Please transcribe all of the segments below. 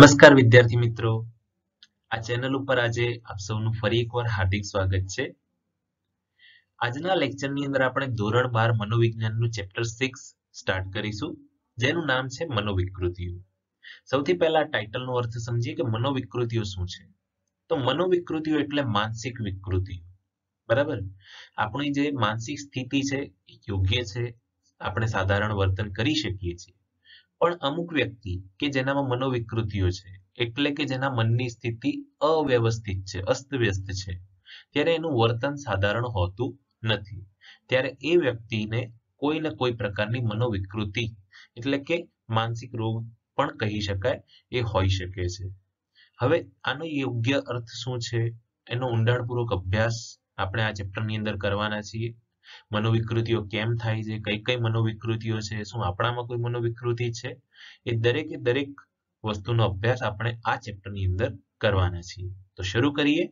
નમસ્કાર વિદ્યાર્થી મિત્રો આ ચેનલ ઉપર આજે આપ સૌનું ફરી એકવાર હાર્દિક સ્વાગત છે આજના લેક્ચરની અંદર આપણે ધોરણ બાર મનોવિજ્ઞાનનું ચેપ્ટર સિક્સ સ્ટાર્ટ કરીશું જેનું નામ છે મનોવિકૃતિઓ સૌથી પહેલા ટાઇટલનો અર્થ સમજીએ કે મનોવિકૃતિઓ શું છે તો મનોવિકૃતિઓ એટલે માનસિક વિકૃતિઓ બરાબર આપણી જે માનસિક સ્થિતિ છે એ યોગ્ય છે આપણે સાધારણ વર્તન કરી શકીએ છીએ પણ અમુક વ્યક્તિ કે જેનામાં મનોવિકૃતિઓ છે એટલે કે જેના મનની સ્થિતિ અવ્યવસ્થિત છે અસ્તવ્યસ્ત છે ત્યારે એનું વર્તન સાધારણ હોતું નથી ત્યારે એ વ્યક્તિને કોઈ ને કોઈ પ્રકારની મનોવિકૃતિ એટલે કે માનસિક રોગ પણ કહી શકાય એ હોઈ શકે છે હવે આનો યોગ્ય અર્થ શું છે એનો ઊંડાણપૂર્વક અભ્યાસ આપણે આ ચેપ્ટરની અંદર કરવાના છીએ મનોવિકૃતિઓ કેમ થાય છે કઈ કઈ મનોવિકૃતિઓ છે શું આપણામાં કોઈ મનોવિકૃતિ છે એ દરેકે દરેક વસ્તુનો અભ્યાસ આપણે આ ચેપ્ટરની અંદર કરવાના છીએ તો શરૂ કરીએ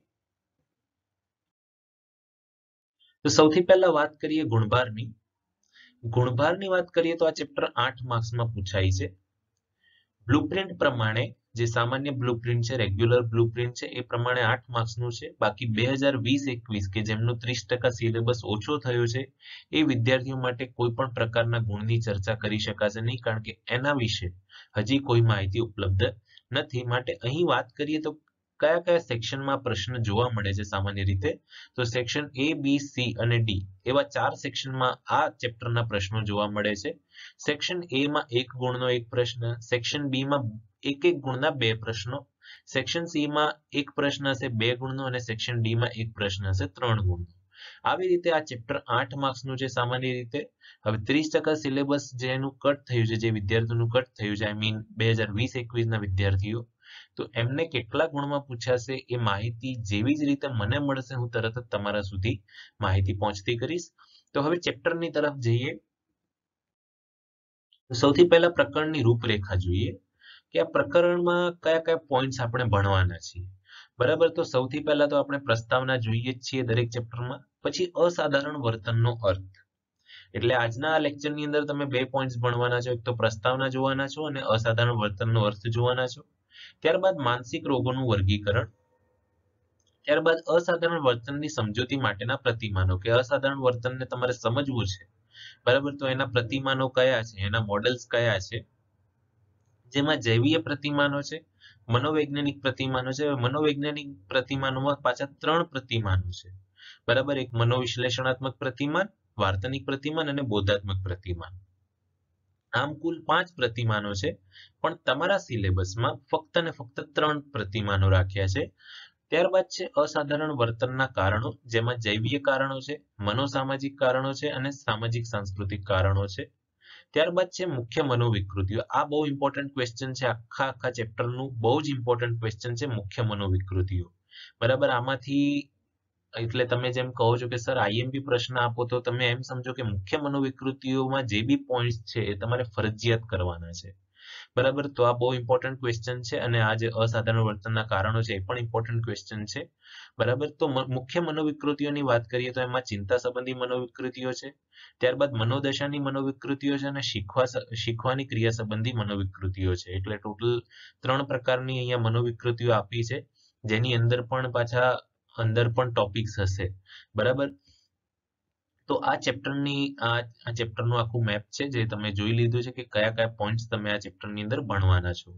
તો સૌથી પહેલા વાત કરીએ ગુણભારની ગુણભારની વાત કરીએ તો આ ચેપ્ટર આઠ માર્ક્સમાં પૂછાય છે બ્લુપ્રિન્ટ પ્રમાણે જે સામાન્ય બ્લુપ્રિન્ટ છે રેગ્યુલર બ્લુપ્રિન્ટ છે એ પ્રમાણે આઠ માર્ક્સનું છે બાકી બે હજાર વીસ એકવીસ કે જેમનો ત્રીસ ટકા સિલેબસ ઓછો થયો છે એ વિદ્યાર્થીઓ માટે કોઈ પણ પ્રકારના ગુણની ચર્ચા કરી શકાશે નહીં કારણ કે એના વિશે હજી કોઈ માહિતી ઉપલબ્ધ નથી માટે અહીં વાત કરીએ તો કયા કયા સેક્શનમાં પ્રશ્ન જોવા મળે છે સામાન્ય રીતે તો સેક્શન એ બી સી અને ડી એવા ચાર સેક્શનમાં આ ચેપ્ટરના પ્રશ્નો જોવા મળે છે સેક્શન એ માં એક ગુણનો એક પ્રશ્ન સેક્શન બી માં એક એક ગુણના બે પ્રશ્નો સેક્શન સી માં એક પ્રશ્ન હશે બે ગુણનો અને સેક્શન ડી માં એક પ્રશ્ન હશે ત્રણ ગુણનો આવી રીતે આ ચેપ્ટર આઠ માર્ક્સનું છે સામાન્ય રીતે હવે ત્રીસ ટકા સિલેબસ જેનું કટ થયું છે જે વિદ્યાર્થીઓનું કટ થયું છે આઈ મીન બે હજાર વીસ એકવીસના વિદ્યાર્થીઓ તો એમને કેટલા ગુણમાં પૂછાશે એ માહિતી જેવી જ રીતે મને મળશે હું તરત જ તમારા સુધી માહિતી પહોંચતી કરીશ તો હવે ચેપ્ટરની તરફ જઈએ સૌથી પહેલા પ્રકરણની રૂપરેખા જોઈએ કે આ પ્રકરણમાં કયા કયા પોઈન્ટ્સ આપણે ભણવાના છીએ બરાબર તો સૌથી પહેલા તો આપણે પ્રસ્તાવના જોઈએ જ છીએ દરેક ચેપ્ટરમાં પછી અસાધારણ વર્તનનો અર્થ એટલે આજના આ લેક્ચરની અંદર તમે બે પોઈન્ટ્સ ભણવાના છો એક તો પ્રસ્તાવના જોવાના છો અને અસાધારણ વર્તનનો અર્થ જોવાના છો ત્યારબાદ માનસિક રોગોનું વર્ગીકરણ ત્યારબાદ અસાધારણ વર્તનની સમજૂતી માટેના પ્રતિમાનો કે અસાધારણ વર્તનને તમારે સમજવું છે બરાબર તો એના પ્રતિમાનો કયા છે એના મોડેલ્સ કયા છે જેમાં જૈવીય પ્રતિમાનો છે મનોવૈજ્ઞાનિક પ્રતિમાનો છે મનોવૈજ્ઞાનિક પ્રતિમાનોમાં પાછા ત્રણ પ્રતિમાનો છે બરાબર એક મનોવિશ્લેષણાત્મક પ્રતિમાન વાર્તનિક પ્રતિમાન અને બોધાત્મક પ્રતિમાન આમ કુલ પાંચ પ્રતિમાનો છે પણ તમારા સિલેબસમાં ફક્ત ને ફક્ત ત્રણ પ્રતિમાનો રાખ્યા છે ત્યારબાદ છે અસાધારણ વર્તનના કારણો જેમાં જૈવીય કારણો છે મનોસામાજિક કારણો છે અને સામાજિક સાંસ્કૃતિક કારણો છે ત્યારબાદ છે મુખ્ય મનોવિકૃતિઓ આ બહુ ઇમ્પોર્ટન્ટ ક્વેશ્ચન છે આખા આખા ચેપ્ટરનું બહુ જ ઇમ્પોર્ટન્ટ ક્વેશ્ચન છે મુખ્ય મનોવિકૃતિઓ બરાબર આમાંથી એટલે તમે જેમ કહો છો કે સર આઈએમપી પ્રશ્ન આપો તો તમે એમ સમજો કે મુખ્ય મનોવિકૃતિઓમાં જે બી પોઈન્ટ્સ છે એ તમારે ફરજિયાત કરવાના છે બરાબર તો આ બહુ ઇમ્પોર્ટન્ટ ક્વેશ્ચન છે અને આ જે અસાધારણ વર્તનના કારણો છે એ પણ ઇમ્પોર્ટન્ટ ક્વેશ્ચન છે બરાબર તો મુખ્ય મનોવિકૃતિઓની વાત કરીએ તો એમાં ચિંતા સંબંધી મનોવિકૃતિઓ છે ત્યારબાદ મનોદશાની મનોવિકૃતિઓ છે અને શીખવા શીખવાની ક્રિયા સંબંધી મનોવિકૃતિઓ છે એટલે ટોટલ ત્રણ પ્રકારની અહીંયા મનોવિકૃતિઓ આપી છે જેની અંદર પણ પાછા અંદર પણ ટોપિક્સ હશે બરાબર તો આ ચેપ્ટરની આ ચેપ્ટરનું આખું મેપ છે જે તમે જોઈ લીધું છે કે કયા કયા પોઈન્ટ્સ તમે આ ચેપ્ટરની અંદર ભણવાના છો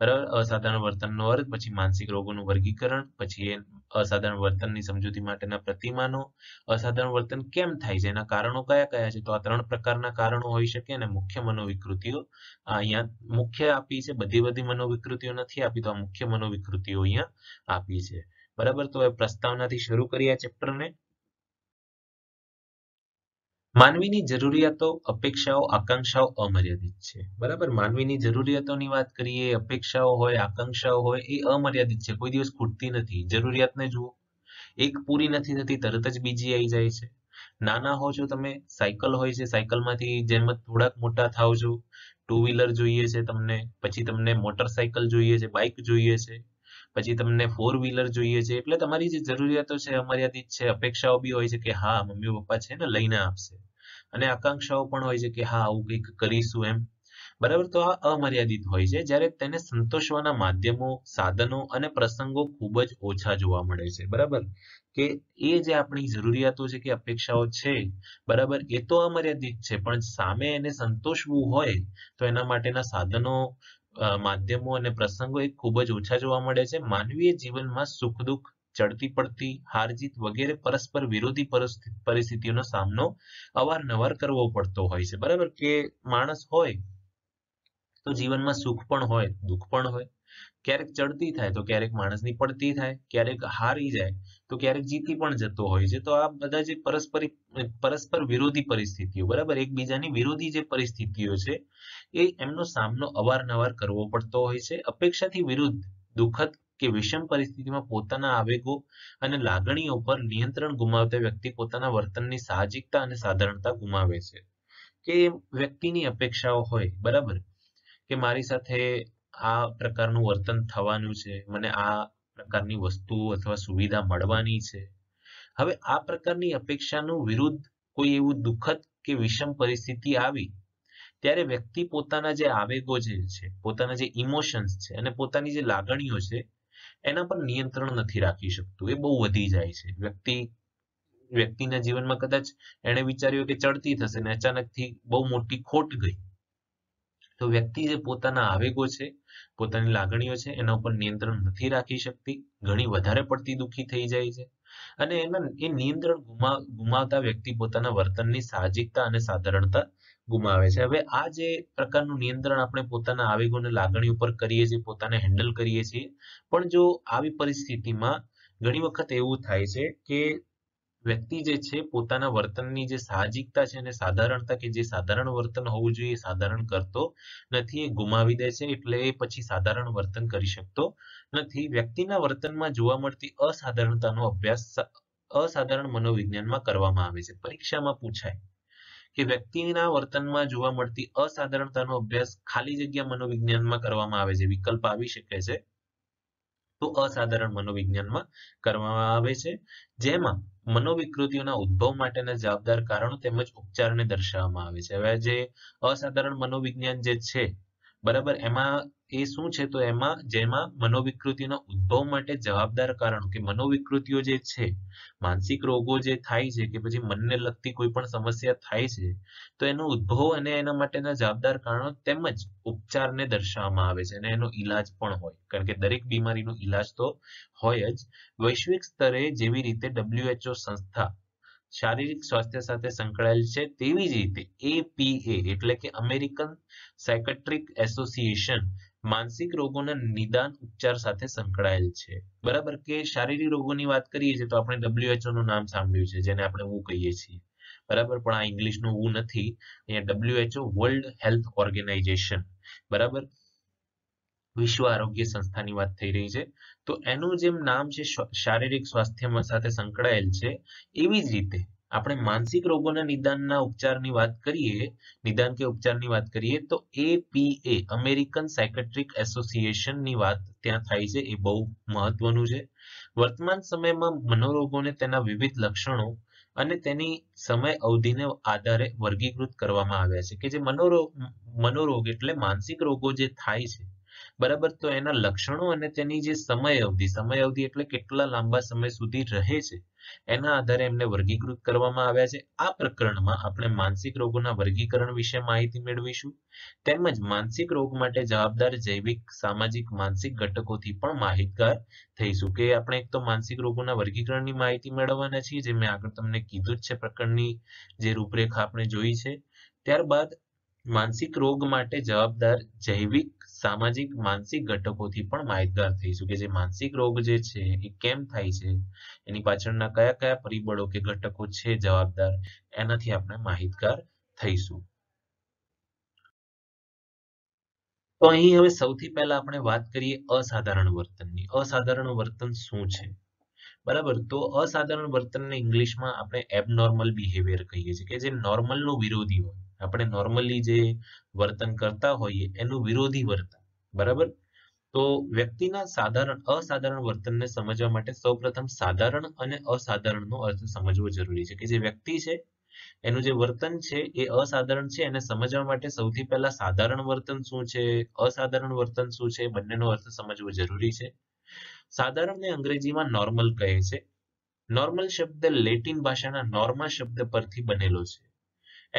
બરાબર અસાધારણ વર્તનનો અર્થ પછી માનસિક રોગોનું વર્ગીકરણ પછી એ અસાધારણ વર્તનની સમજૂતી માટેના પ્રતિમાનો અસાધારણ વર્તન કેમ થાય છે એના કારણો કયા કયા છે તો આ ત્રણ પ્રકારના કારણો હોઈ શકે અને મુખ્ય મનોવિકૃતિઓ અહીંયા મુખ્ય આપી છે બધી બધી મનોવિકૃતિઓ નથી આપી તો આ મુખ્ય મનોવિકૃતિઓ અહીંયા આપી છે બરાબર તો હવે પ્રસ્તાવનાથી શરૂ કરીએ આ ચેપ્ટરને માનવીની જરૂરિયાતો અપેક્ષાઓ આકાંક્ષાઓ અમર્યાદિત છે બરાબર માનવીની જરૂરિયાતોની વાત કરીએ અપેક્ષાઓ હોય આકાંક્ષાઓ હોય એ અમર્યાદિત છે કોઈ દિવસ ખૂટતી નથી જરૂરિયાતને જુઓ એક પૂરી નથી થતી તરત જ બીજી આવી જાય છે નાના હો છો તમે સાયકલ હોય છે સાયકલમાંથી જેમ થોડાક મોટા થાવ છો ટુ વ્હીલર જોઈએ છે તમને પછી તમને મોટરસાયકલ જોઈએ છે બાઇક જોઈએ છે પછી તમને ફોર વ્હીલર જોઈએ છે એટલે તમારી જે જરૂરિયાતો છે અમર્યાદિત છે અપેક્ષાઓ બી હોય છે કે હા મમ્મી પપ્પા છે ને લઈને આપશે અને આકાંક્ષાઓ પણ હોય છે કે હા આવું કંઈક કરીશું એમ બરાબર તો આ અમર્યાદિત હોય છે જ્યારે તેને સંતોષવાના માધ્યમો સાધનો અને પ્રસંગો ખૂબ જ ઓછા જોવા મળે છે બરાબર કે એ જે આપણી જરૂરિયાતો છે કે અપેક્ષાઓ છે બરાબર એ તો અમર્યાદિત છે પણ સામે એને સંતોષવું હોય તો એના માટેના સાધનો માધ્યમો અને પ્રસંગો એ ખૂબ જ ઓછા જોવા મળે છે માનવીય જીવનમાં સુખ દુઃખ ચડતી પડતી હાર જીત વગેરે પરસ્પર વિરોધી પરિસ્થિતિઓનો સામનો અવારનવાર કરવો પડતો હોય છે બરાબર કે માણસ હોય તો જીવનમાં સુખ પણ હોય દુઃખ પણ હોય ક્યારેક ચડતી થાય તો ક્યારેક માણસની પડતી થાય ક્યારેક હારી જાય તો ક્યારેક જીતી પણ જતો હોય છે તો આ બધા જે પરસ્પર પરસ્પર વિરોધી પરિસ્થિતિઓ બરાબર એકબીજાની વિરોધી જે પરિસ્થિતિઓ છે એ એમનો સામનો અવારનવાર કરવો પડતો હોય છે અપેક્ષાથી વિરુદ્ધ દુઃખદ કે વિષમ પરિસ્થિતિમાં પોતાના આવેગો અને લાગણીઓ પર નિયંત્રણ ગુમાવતા વ્યક્તિ પોતાના વર્તનની સાહજિકતા અને સાધારણતા ગુમાવે છે કે વ્યક્તિની અપેક્ષાઓ હોય બરાબર કે મારી સાથે આ પ્રકારનું વર્તન થવાનું છે મને આ પ્રકારની વસ્તુ અથવા સુવિધા મળવાની છે હવે આ પ્રકારની અપેક્ષાનું વિરુદ્ધ કોઈ એવું દુઃખદ કે વિષમ પરિસ્થિતિ આવી ત્યારે વ્યક્તિ પોતાના જે આવેગો જે છે પોતાના જે ઇમોશન્સ છે અને પોતાની જે લાગણીઓ છે એના પર નિયંત્રણ નથી રાખી શકતું એ બહુ વધી જાય છે વ્યક્તિ વ્યક્તિના જીવનમાં કદાચ એણે વિચાર્યું કે ચડતી થશે ને અચાનકથી બહુ મોટી ખોટ ગઈ તો વ્યક્તિ જે પોતાના આવેગો છે પોતાની લાગણીઓ છે એના ઉપર નિયંત્રણ નથી રાખી શકતી ઘણી વધારે પડતી દુઃખી થઈ જાય છે અને એના એ નિયંત્રણ ગુમાવ ગુમાવતા વ્યક્તિ પોતાના વર્તનની સાહજિકતા અને સાધારણતા ગુમાવે છે હવે આ જે પ્રકારનું નિયંત્રણ આપણે પોતાના આવેગો લાગણી ઉપર કરીએ છીએ પોતાને હેન્ડલ કરીએ છીએ પણ જો આવી પરિસ્થિતિમાં ઘણી વખત એવું થાય છે કે વ્યક્તિ જે છે પોતાના વર્તનની જે સાહજિકતા છે અને સાધારણતા કે જે સાધારણ વર્તન હોવું જોઈએ સાધારણ કરતો નથી એ ગુમાવી દે છે એટલે એ પછી સાધારણ વર્તન કરી શકતો નથી વ્યક્તિના વર્તનમાં જોવા મળતી અસાધારણતાનો અભ્યાસ અસાધારણ મનોવિજ્ઞાનમાં કરવામાં આવે છે પરીક્ષામાં પૂછાય કે વ્યક્તિના વર્તનમાં જોવા મળતી અસાધારણતાનો અભ્યાસ ખાલી જગ્યા મનોવિજ્ઞાનમાં કરવામાં આવે છે વિકલ્પ આવી શકે છે તો અસાધારણ મનોવિજ્ઞાનમાં કરવામાં આવે છે જેમાં મનોવિકૃતિઓના ઉદ્ભવ માટેના જવાબદાર કારણો તેમજ ઉપચારને દર્શાવવામાં આવે છે હવે જે અસાધારણ મનોવિજ્ઞાન જે છે બરાબર એમાં એ શું છે તો એમાં જેમાં મનોવિકૃતિના ઉદ્ભવ માટે જવાબદાર કારણો કે મનોવિકૃતિઓ જે છે માનસિક રોગો જે થાય છે કે પછી મનને લગતી કોઈ પણ સમસ્યા થાય છે તો એનો ઉદ્ભવ અને એના માટેના જવાબદાર કારણો તેમજ ઉપચારને દર્શાવવામાં આવે છે અને એનો ઈલાજ પણ હોય કારણ કે દરેક બીમારીનો ઈલાજ તો હોય જ વૈશ્વિક સ્તરે જેવી રીતે WHO સંસ્થા શારીરિક સ્વાસ્થ્ય સાથે સંકળાયેલ છે તેવી જ રીતે એપીએ એટલે કે અમેરિકન સાયકટ્રિક એસોસિએશન માનસિક રોગોના નિદાન ઉપચાર સાથે સંકળાયેલ છે બરાબર કે શારીરિક રોગોની વાત કરીએ છીએ તો આપણે WHO નું નામ સાંભળ્યું છે જેને આપણે હું કહીએ છીએ બરાબર પણ આ ઇંગ્લિશનું હું નથી અહીંયા WHO વર્લ્ડ હેલ્થ ઓર્ગેનાઇઝેશન બરાબર વિશ્વ આરોગ્ય સંસ્થાની વાત થઈ રહી છે તો એનું જેમ નામ છે શારીરિક સ્વાસ્થ્ય સાથે સંકળાયેલ છે એવી જ રીતે આપણે માનસિક રોગોના નિદાનના ઉપચારની વાત કરીએ નિદાન કે ઉપચારની વાત કરીએ તો એપીએ અમેરિકન સાયકેટ્રિક એસોસિએશનની વાત ત્યાં થાય છે એ બહુ મહત્વનું છે વર્તમાન સમયમાં મનોરોગોને તેના વિવિધ લક્ષણો અને તેની સમય અવધિને આધારે વર્ગીકૃત કરવામાં આવ્યા છે કે જે મનોરોગ મનોરોગ એટલે માનસિક રોગો જે થાય છે બરાબર તો એના લક્ષણો અને તેની જે સમય અવધિ સમય અવધિ એટલે કેટલા લાંબા સમય સુધી રહે છે એના આધારે એમને વર્ગીકૃત કરવામાં આવ્યા છે આ પ્રકરણમાં આપણે માનસિક રોગોના વર્ગીકરણ વિશે માહિતી મેળવીશું તેમજ માનસિક રોગ માટે જવાબદાર જૈવિક સામાજિક માનસિક ઘટકોથી પણ માહિતગાર થઈશું કે આપણે એક તો માનસિક રોગોના વર્ગીકરણની માહિતી મેળવવાના છીએ જે મેં આગળ તમને કીધું જ છે પ્રકરણની જે રૂપરેખા આપણે જોઈ છે ત્યારબાદ માનસિક રોગ માટે જવાબદાર જૈવિક સામાજિક માનસિક ઘટકોથી પણ માહિતગાર થઈશું કે જે માનસિક રોગ જે છે એ કેમ થાય છે એની પાછળના કયા કયા પરિબળો કે ઘટકો છે જવાબદાર એનાથી આપણે માહિતગાર થઈશું તો અહીં હવે સૌથી પહેલા આપણે વાત કરીએ અસાધારણ વર્તનની અસાધારણ વર્તન શું છે બરાબર તો અસાધારણ વર્તનને ઇંગ્લિશમાં આપણે એબનોર્મલ બિહેવિયર કહીએ છીએ કે જે નોર્મલનો વિરોધી હોય આપણે નોર્મલી જે વર્તન કરતા હોઈએ એનું વિરોધી વર્તન બરાબર તો વ્યક્તિના સાધારણ અસાધારણ વર્તનને સમજવા માટે સૌપ્રથમ સાધારણ અને અસાધારણનો અર્થ સમજવો જરૂરી છે કે જે વ્યક્તિ છે એનું જે વર્તન છે એ અસાધારણ છે એને સમજવા માટે સૌથી પહેલા સાધારણ વર્તન શું છે અસાધારણ વર્તન શું છે બંનેનો અર્થ સમજવો જરૂરી છે સાધારણને અંગ્રેજીમાં નોર્મલ કહે છે નોર્મલ શબ્દ લેટિન ભાષાના નોર્મા શબ્દ પરથી બનેલો છે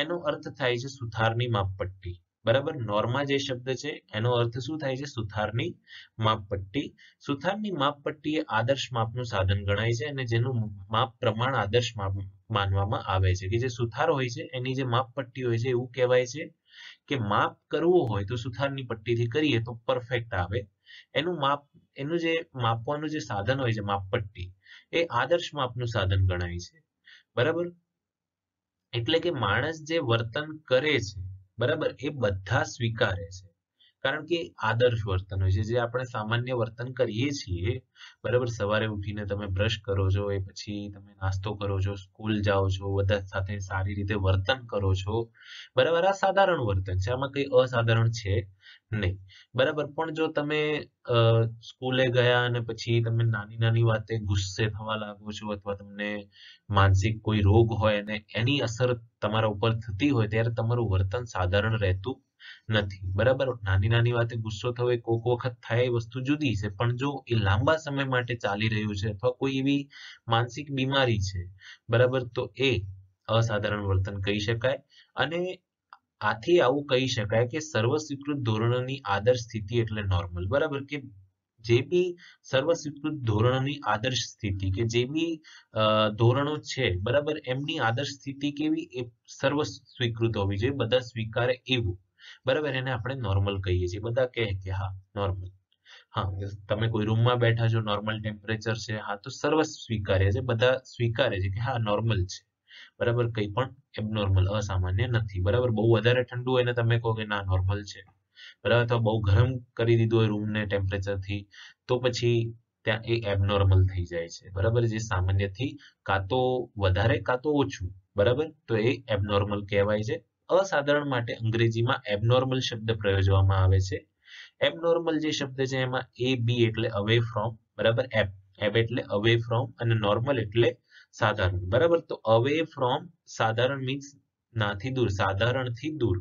એનો અર્થ થાય છે સુથારની માપપટ્ટી બરાબર નોર્મા જે શબ્દ છે એનો અર્થ શું થાય છે સુથારની માપપટ્ટી સુથારની માપપટ્ટી એ આદર્શ માપનું સાધન ગણાય છે અને જેનું માપ પ્રમાણ આદર્શ માપ માનવામાં આવે છે કે જે સુથાર હોય છે એની જે માપપટ્ટી હોય છે એવું કહેવાય છે કે માપ કરવું હોય તો સુથારની પટ્ટીથી કરીએ તો પરફેક્ટ આવે એનું માપ એનું જે માપવાનું જે સાધન હોય છે માપપટ્ટી એ આદર્શ માપનું સાધન ગણાય છે બરાબર એટલે કે માણસ જે વર્તન કરે છે બરાબર એ બધા સ્વીકારે છે કારણ કે આદર્શ વર્તન હોય છે જે આપણે સામાન્ય વર્તન કરીએ છીએ બરાબર સવારે ઉઠીને તમે બ્રશ કરો છો એ પછી તમે નાસ્તો કરો છો સ્કૂલ જાઓ છો બધા સાથે સારી રીતે વર્તન કરો છો બરાબર આ સાધારણ વર્તન છે આમાં કંઈ અસાધારણ છે નહીં બરાબર પણ જો તમે સ્કૂલે ગયા અને પછી તમે નાની નાની વાતે ગુસ્સે થવા લાગો છો અથવા તમને માનસિક કોઈ રોગ હોય અને એની અસર તમારા ઉપર થતી હોય ત્યારે તમારું વર્તન સાધારણ રહેતું નથી બરાબર નાની નાની વાતે ગુસ્સો થવો એ કોક વખત થાય એ વસ્તુ જુદી છે પણ જો એ લાંબા સમય માટે ચાલી રહ્યું છે અથવા કોઈ એવી માનસિક બીમારી છે બરાબર તો એ અસાધારણ વર્તન કહી શકાય અને આથી આવું કહી શકાય કે સર્વસ્વીકૃત ધોરણોની આદર્શ સ્થિતિ એટલે નોર્મલ બરાબર કે જે બી સર્વસ્વીકૃત ધોરણોની આદર્શ સ્થિતિ કે જે બી ધોરણો છે બરાબર એમની આદર્શ સ્થિતિ કેવી એ સર્વસ્વીકૃત હોવી જોઈએ બધા સ્વીકારે એવું બરાબર એને આપણે નોર્મલ કહીએ છીએ બધા કહે કે હા નોર્મલ હા તમે કોઈ રૂમમાં બેઠા છો નોર્મલ ટેમ્પરેચર છે હા તો સર્વ સ્વીકાર્ય છે બધા સ્વીકારે છે કે હા નોર્મલ છે બરાબર કંઈ પણ એબનોર્મલ અસામાન્ય નથી બરાબર બહુ વધારે ઠંડુ હોય ને તમે કહો કે ના નોર્મલ છે બરાબર અથવા બહુ ગરમ કરી દીધું હોય રૂમને ટેમ્પરેચરથી તો પછી ત્યાં એ એબનોર્મલ થઈ જાય છે બરાબર જે સામાન્યથી કાં તો વધારે કાં તો ઓછું બરાબર તો એ એબનોર્મલ કહેવાય છે અસાધારણ માટે અંગ્રેજીમાં એબનોર્મલ શબ્દ પ્રયોજવામાં આવે છે એબનોર્મલ જે શબ્દ છે એમાં એ બી એટલે અવે ફ્રોમ બરાબર એબ એબ એટલે અવે ફ્રોમ અને નોર્મલ એટલે સાધારણ બરાબર તો અવે ફ્રોમ સાધારણ મીન્સ નાથી દૂર સાધારણથી દૂર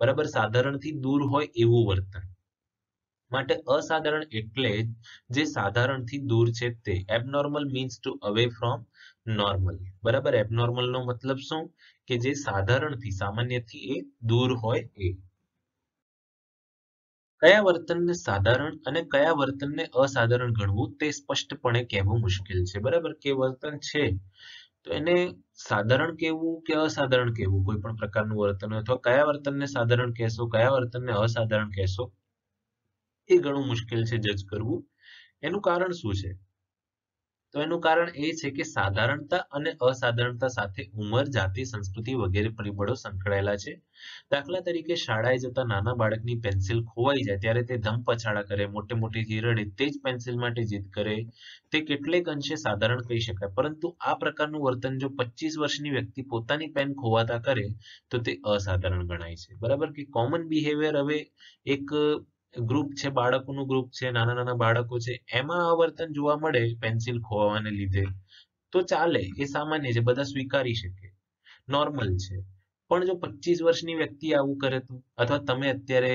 બરાબર સાધારણથી દૂર હોય એવું વર્તન માટે અસાધારણ એટલે જે સાધારણથી દૂર છે તે abnormal means to away from normal બરાબર એબનોર્મલ નો મતલબ શું કે જે સાધારણથી સામાન્યથી એ દૂર હોય એ કયા વર્તનને સાધારણ અને કયા વર્તનને અસાધારણ ગણવું તે સ્પષ્ટપણે કહેવું મુશ્કેલ છે બરાબર કે વર્તન છે તો એને સાધારણ કહેવું કે અસાધારણ કહેવું કોઈ પણ પ્રકારનું વર્તન અથવા કયા વર્તનને સાધારણ કહેશો કયા વર્તનને અસાધારણ કહેશો એ ઘણું મુશ્કેલ છે જજ કરવું એનું કારણ શું છે તો એનું કારણ એ છે કે સાધારણતા અને અસાધારણતા સાથે ઉંમર જાતિ સંસ્કૃતિ વગેરે પરિબળો સંકળાયેલા છે દાખલા તરીકે શાળાએ જતા નાના બાળકની પેન્સિલ ખોવાઈ જાય ત્યારે તે ધમ પછાડા કરે મોટે મોટેથી રડે તે જ પેન્સિલ માટે જીદ કરે તે કેટલેક અંશે સાધારણ કહી શકાય પરંતુ આ પ્રકારનું વર્તન જો પચીસ વર્ષની વ્યક્તિ પોતાની પેન ખોવાતા કરે તો તે અસાધારણ ગણાય છે બરાબર કે કોમન બિહેવિયર હવે એક ગ્રુપ છે બાળકોનું ગ્રુપ છે નાના નાના બાળકો છે એમાં આવર્તન જોવા મળે પેન્સિલ ખોવાને લીધે તો ચાલે એ સામાન્ય છે બધા સ્વીકારી શકે નોર્મલ છે પણ જો પચીસ વર્ષની વ્યક્તિ આવું કરે તો અથવા તમે અત્યારે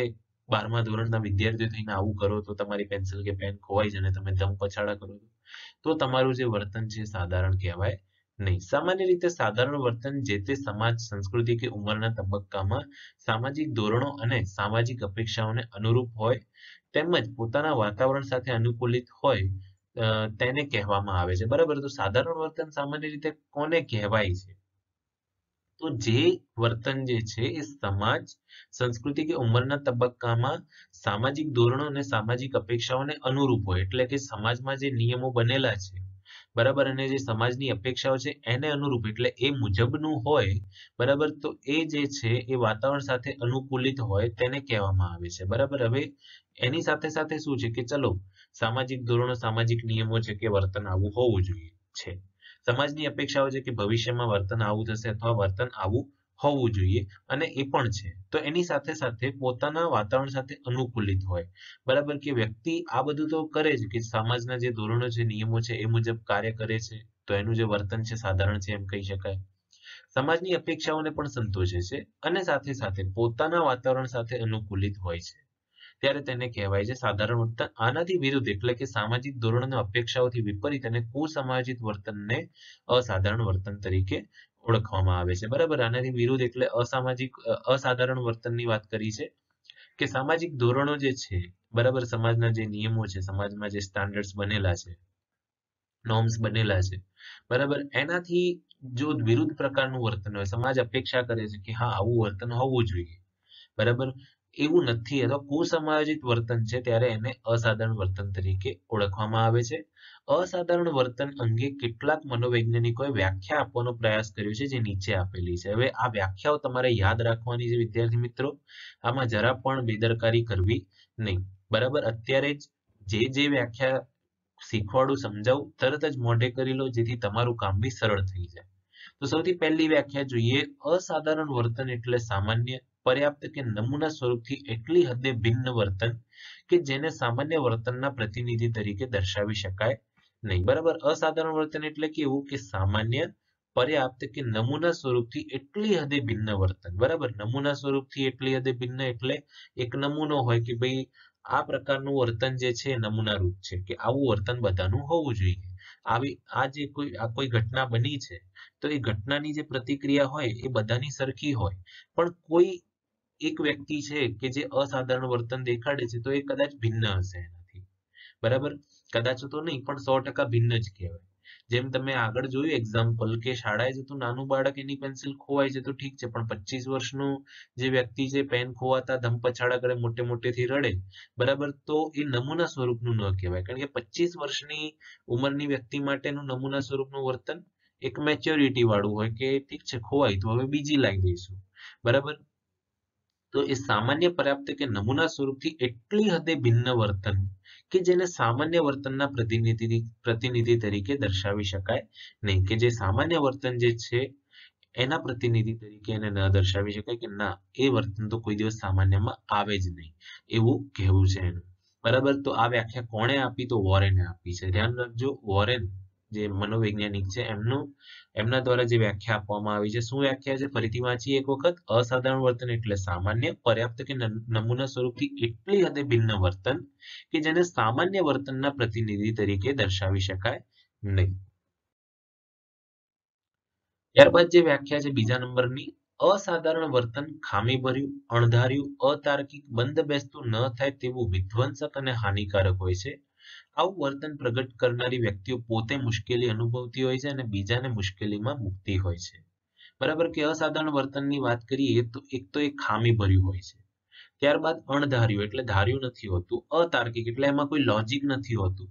બારમા ધોરણના વિદ્યાર્થીઓ થઈને આવું કરો તો તમારી પેન્સિલ કે પેન ખોવાઈ જાય અને તમે ધમ પછાડા કરો તો તમારું જે વર્તન છે સાધારણ કહેવાય નહીં સામાન્ય રીતે સાધારણ વર્તન જે તે સમાજ સંસ્કૃતિ કે ઉંમરના તબક્કામાં સામાજિક ધોરણો અને સામાજિક અપેક્ષાઓને અનુરૂપ હોય તેમજ પોતાના વાતાવરણ સાથે અનુકૂલિત હોય તેને કહેવામાં આવે છે બરાબર તો સાધારણ વર્તન સામાન્ય રીતે કોને કહેવાય છે તો જે વર્તન જે છે એ સમાજ સંસ્કૃતિ કે ઉંમરના તબક્કામાં સામાજિક ધોરણો અને સામાજિક અપેક્ષાઓને અનુરૂપ હોય એટલે કે સમાજમાં જે નિયમો બનેલા છે બરાબર અને જે સમાજની અપેક્ષાઓ છે એને અનુરૂપ એટલે એ મુજબનું હોય બરાબર તો એ જે છે એ વાતાવરણ સાથે અનુકૂલિત હોય તેને કહેવામાં આવે છે બરાબર હવે એની સાથે સાથે શું છે કે ચલો સામાજિક ધોરણો સામાજિક નિયમો છે કે વર્તન આવું હોવું જોઈએ છે સમાજની અપેક્ષાઓ છે કે ભવિષ્યમાં વર્તન આવું થશે અથવા વર્તન આવું હોવું જોઈએ અને એ પણ છે તો એની સાથે સાથે પોતાના વાતાવરણ સાથે અનુકૂલિત હોય બરાબર કે વ્યક્તિ આ બધું તો કરે જ કે સમાજના જે ધોરણો છે નિયમો છે એ મુજબ કાર્ય કરે છે તો એનું જે વર્તન છે સાધારણ છે એમ કહી શકાય સમાજની અપેક્ષાઓને પણ સંતોષે છે અને સાથે સાથે પોતાના વાતાવરણ સાથે અનુકૂલિત હોય છે ત્યારે તેને કહેવાય છે સાધારણ વર્તન આનાથી વિરુદ્ધ એટલે કે સામાજિક ધોરણોની અપેક્ષાઓથી વિપરીત અને કુસામાજિક વર્તનને અસાધારણ વર્તન તરીકે ઓળખવામાં આવે છે બરાબર આનાથી વિરુદ્ધ એટલે અસામાજિક અસાધારણ વર્તનની વાત કરી છે કે સામાજિક ધોરણો જે છે બરાબર સમાજના જે નિયમો છે સમાજમાં જે સ્ટાન્ડર્ડ્સ બનેલા છે નોર્મ્સ બનેલા છે બરાબર એનાથી જો વિરુદ્ધ પ્રકારનું વર્તન હોય સમાજ અપેક્ષા કરે છે કે હા આવું વર્તન હોવું જોઈએ બરાબર એવું નથી અથવા કુસમાયોજિત વર્તન છે ત્યારે એને અસાધારણ વર્તન તરીકે ઓળખવામાં આવે છે અસાધારણ વર્તન અંગે કેટલાક મનોવૈજ્ઞાનિકોએ વ્યાખ્યા આપવાનો પ્રયાસ કર્યો છે જે નીચે આપેલી છે હવે આ વ્યાખ્યાઓ તમારે યાદ રાખવાની છે વિદ્યાર્થી મિત્રો આમાં જરા પણ બેદરકારી કરવી નહીં બરાબર અત્યારે જ જે જે વ્યાખ્યા શીખવાડું સમજાવું તરત જ મોઢે કરી લો જેથી તમારું કામ બી સરળ થઈ જાય તો સૌથી પહેલી વ્યાખ્યા જોઈએ અસાધારણ વર્તન એટલે સામાન્ય પર્યાપ્ત કે નમૂના સ્વરૂપથી એટલી હદે ભિન્ન વર્તન કે જેને સામાન્ય વર્તનના પ્રતિનિધિ તરીકે દર્શાવી શકાય નહીં બરાબર અસાધારણ વર્તન એટલે કેવું કે સામાન્ય પર્યાપ્ત કે નમૂના સ્વરૂપથી એટલી હદે ભિન્ન વર્તન બરાબર નમૂના સ્વરૂપથી એટલી હદે ભિન્ન એટલે એક નમૂનો હોય કે ભાઈ આ પ્રકારનું વર્તન જે છે રૂપ છે કે આવું વર્તન બધાનું હોવું જોઈએ આવી આ જે કોઈ આ કોઈ ઘટના બની છે તો એ ઘટનાની જે પ્રતિક્રિયા હોય એ બધાની સરખી હોય પણ કોઈ એક વ્યક્તિ છે કે જે અસાધારણ વર્તન દેખાડે છે તો એ કદાચ ભિન્ન હશે એનાથી બરાબર કદાચ તો નહીં પણ સો ટકા ભિન્ન જ કહેવાય જેમ તમે આગળ જોયું એક્ઝામ્પલ કે શાળાએ જતું નાનું બાળક એની પેન્સિલ ખોવાય છે તો ઠીક છે પણ પચીસ વર્ષનું જે વ્યક્તિ છે પેન ખોવાતા ધમપછાડા કરે મોટે મોટેથી રડે બરાબર તો એ નમૂના સ્વરૂપનું ન કહેવાય કારણ કે પચીસ વર્ષની ઉંમરની વ્યક્તિ માટેનું નમૂના સ્વરૂપનું વર્તન એક મેચ્યોરિટી વાળું હોય કે ઠીક છે ખોવાય તો હવે બીજી લાવી દઈશું બરાબર તો એ સામાન્ય પર્યાપ્ત કે નમૂના સ્વરૂપથી એટલી હદે ભિન્ન વર્તન કે જેને સામાન્ય વર્તનના પ્રતિનિધિ પ્રતિનિધિ તરીકે દર્શાવી શકાય નહીં કે જે સામાન્ય વર્તન જે છે એના પ્રતિનિધિ તરીકે એને ન દર્શાવી શકાય કે ના એ વર્તન તો કોઈ દિવસ સામાન્યમાં આવે જ નહીં એવું કહેવું છે એનું બરાબર તો આ વ્યાખ્યા કોણે આપી તો વોરેને આપી છે ધ્યાન રાખજો વોરેન જે મનોવૈજ્ઞાનિક છે એમનું એમના દ્વારા જે વ્યાખ્યા આપવામાં આવી છે શું વ્યાખ્યા છે ફરીથી વાંચીએ એક વખત અસાધારણ વર્તન એટલે સામાન્ય પર્યાપ્ત કે નમૂના સ્વરૂપથી એટલી હદે ભિન્ન વર્તન કે જેને સામાન્ય વર્તનના પ્રતિનિધિ તરીકે દર્શાવી શકાય નહીં ત્યારબાદ જે વ્યાખ્યા છે બીજા નંબરની અસાધારણ વર્તન ખામીભર્યું અણધાર્યું અતાર્કિક બંધ બેસતું ન થાય તેવું વિધ્વંસક અને હાનિકારક હોય છે આવું વર્તન પ્રગટ કરનારી વ્યક્તિઓ પોતે મુશ્કેલી અનુભવતી હોય છે અને બીજાને મુશ્કેલીમાં મૂકતી હોય છે બરાબર કે અસાધારણ વર્તનની વાત કરીએ તો એક તો એ ખામી ભર્યું હોય છે ત્યારબાદ અણધાર્યું એટલે ધાર્યું નથી હોતું અતાર્કિક એટલે એમાં કોઈ લોજિક નથી હોતું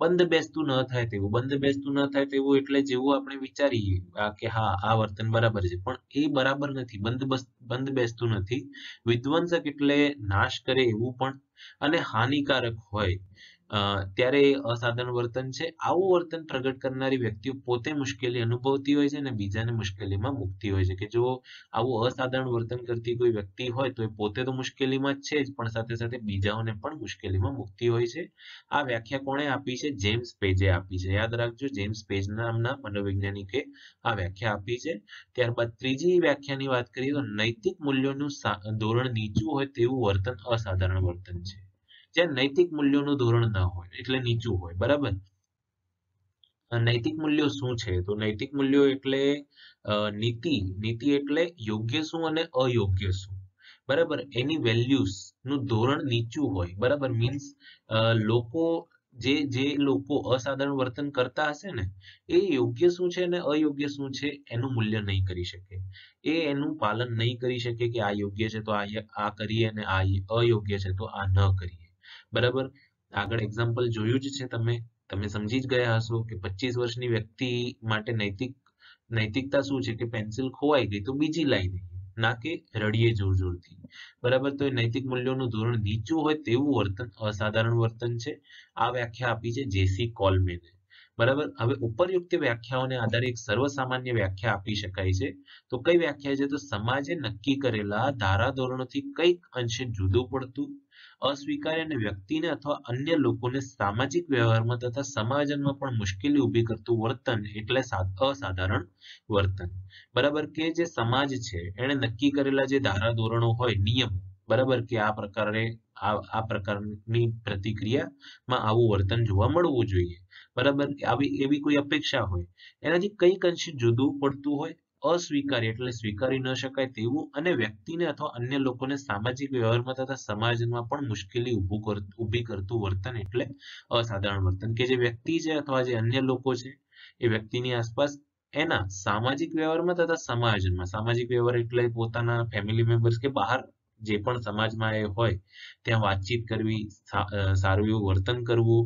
બંધ બેસતું ન થાય તેવું બંધ બેસતું ન થાય તેવું એટલે જેવું આપણે વિચારીએ કે હા આ વર્તન બરાબર છે પણ એ બરાબર નથી બંધ બંધ બેસતું નથી વિધ્વંસક એટલે નાશ કરે એવું પણ અને હાનિકારક હોય ત્યારે એ અસાધારણ વર્તન છે આવું વર્તન પ્રગટ કરનારી વ્યક્તિઓ પોતે મુશ્કેલી અનુભવતી હોય છે અને બીજાને મુશ્કેલીમાં મુક્તિ હોય છે કે જો આવું અસાધારણ વર્તન કરતી કોઈ વ્યક્તિ હોય તો એ પોતે તો મુશ્કેલીમાં જ છે જ પણ સાથે સાથે બીજાઓને પણ મુશ્કેલીમાં મુકતી હોય છે આ વ્યાખ્યા કોણે આપી છે જેમ્સ પેજે આપી છે યાદ રાખજો જેમ્સ પેજ નામના મનોવૈજ્ઞાનિકે આ વ્યાખ્યા આપી છે ત્યારબાદ ત્રીજી વ્યાખ્યાની વાત કરીએ તો નૈતિક મૂલ્યોનું ધોરણ નીચું હોય તેવું વર્તન અસાધારણ વર્તન છે જે નૈતિક મૂલ્યોનું ધોરણ ન હોય એટલે નીચું હોય બરાબર નૈતિક મૂલ્યો શું છે તો નૈતિક મૂલ્યો એટલે નીતિ નીતિ એટલે યોગ્ય શું અને અયોગ્ય શું બરાબર એની વેલ્યુઝ નું ધોરણ નીચું હોય બરાબર મીન્સ લોકો જે જે લોકો અસાધારણ વર્તન કરતા હશે ને એ યોગ્ય શું છે અને અયોગ્ય શું છે એનું મૂલ્ય નહીં કરી શકે એ એનું પાલન નહીં કરી શકે કે આ યોગ્ય છે તો આ આ કરીએ અને આ અયોગ્ય છે તો આ ન કરીએ બરાબર આગળ એક્ઝામ્પલ જોયું જ છે તમે તમે સમજી જ ગયા હશો કે પચીસ વર્ષની વ્યક્તિ માટે નૈતિક નૈતિકતા શું છે કે પેન્સિલ ખોવાઈ ગઈ તો બીજી લાવી દઈએ ના કે રડીએ જોર જોરથી બરાબર તો એ નૈતિક મૂલ્યોનું ધોરણ નીચું હોય તેવું વર્તન અસાધારણ વર્તન છે આ વ્યાખ્યા આપી છે જેસી કોલમેને બરાબર હવે ઉપરયુક્ત વ્યાખ્યાઓને આધારે એક સર્વસામાન્ય વ્યાખ્યા આપી શકાય છે તો કઈ વ્યાખ્યા છે તો સમાજે નક્કી કરેલા ધારાધોરણોથી કંઈક અંશે જુદું પડતું અસ્વીકાર્ય અને વ્યક્તિને અથવા અન્ય લોકોને સામાજિક વ્યવહારમાં તથા સમાજમાં પણ મુશ્કેલી ઊભી કરતું વર્તન એટલે અસાધારણ વર્તન બરાબર કે જે સમાજ છે એણે નક્કી કરેલા જે ધારા ધોરણો હોય નિયમ બરાબર કે આ પ્રકારે આ પ્રકારની પ્રતિક્રિયામાં આવું વર્તન જોવા મળવું જોઈએ બરાબર આવી એવી કોઈ અપેક્ષા હોય એનાથી કંઈક અંશે જુદું પડતું હોય અસ્વીકાર્ય એટલે સ્વીકારી ન શકાય તેવું અને વ્યક્તિને અથવા અન્ય લોકોને સામાજિક વ્યવહારમાં તથા સમાજમાં પણ મુશ્કેલી ઊભું ઊભી કરતું વર્તન એટલે અસાધારણ વર્તન કે જે વ્યક્તિ છે અથવા જે અન્ય લોકો છે એ વ્યક્તિની આસપાસ એના સામાજિક વ્યવહારમાં તથા સમાજમાં સામાજિક વ્યવહાર એટલે પોતાના ફેમિલી મેમ્બર્સ કે બહાર જે પણ સમાજમાં એ હોય ત્યાં વાતચીત કરવી સારું એવું વર્તન કરવું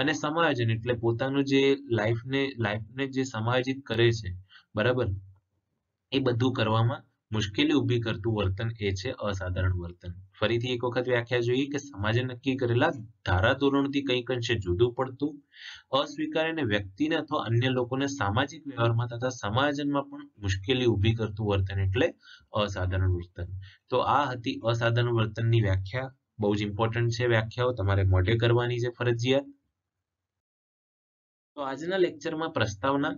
અને સમાયોજન એટલે પોતાનું જે લાઈફને લાઈફને જે સમાયોજિત કરે છે બરાબર એ બધું કરવામાં મુશ્કેલી ઊભી કરતું વર્તન એ છે અસાધારણ વર્તન ફરીથી એક વખત વ્યાખ્યા જોઈએ કે સમાજે નક્કી કરેલા ધારાધોરણથી કંઈક અંશે જુદું પડતું અસ્વીકારીને વ્યક્તિને અથવા અન્ય લોકોને સામાજિક વ્યવહારમાં તથા સમાજમાં પણ મુશ્કેલી ઊભી કરતું વર્તન એટલે અસાધારણ વર્તન તો આ હતી અસાધારણ વર્તનની વ્યાખ્યા બહુ જ ઇમ્પોર્ટન્ટ છે વ્યાખ્યાઓ તમારે મોઢે કરવાની છે ફરજિયાત તો આજના લેક્ચરમાં પ્રસ્તાવના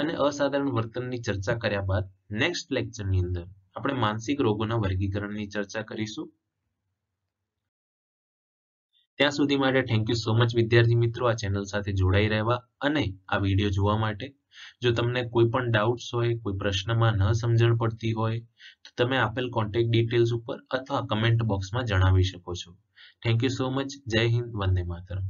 અને અસાધારણ વર્તનની ચર્ચા કર્યા બાદ નેક્સ્ટ લેક્ચરની અંદર આપણે માનસિક રોગોના વર્ગીકરણની ચર્ચા કરીશું ત્યાં સુધી માટે થેન્ક યુ સો મચ વિદ્યાર્થી મિત્રો આ ચેનલ સાથે જોડાઈ રહેવા અને આ વિડીયો જોવા માટે જો તમને કોઈ પણ ડાઉટ્સ હોય કોઈ પ્રશ્નમાં ન સમજણ પડતી હોય તો તમે આપેલ કોન્ટેક્ટ ડિટેલ્સ ઉપર અથવા કમેન્ટ બોક્સમાં જણાવી શકો છો થેન્ક યુ સો મચ જય હિન્દ વંદે માતરમ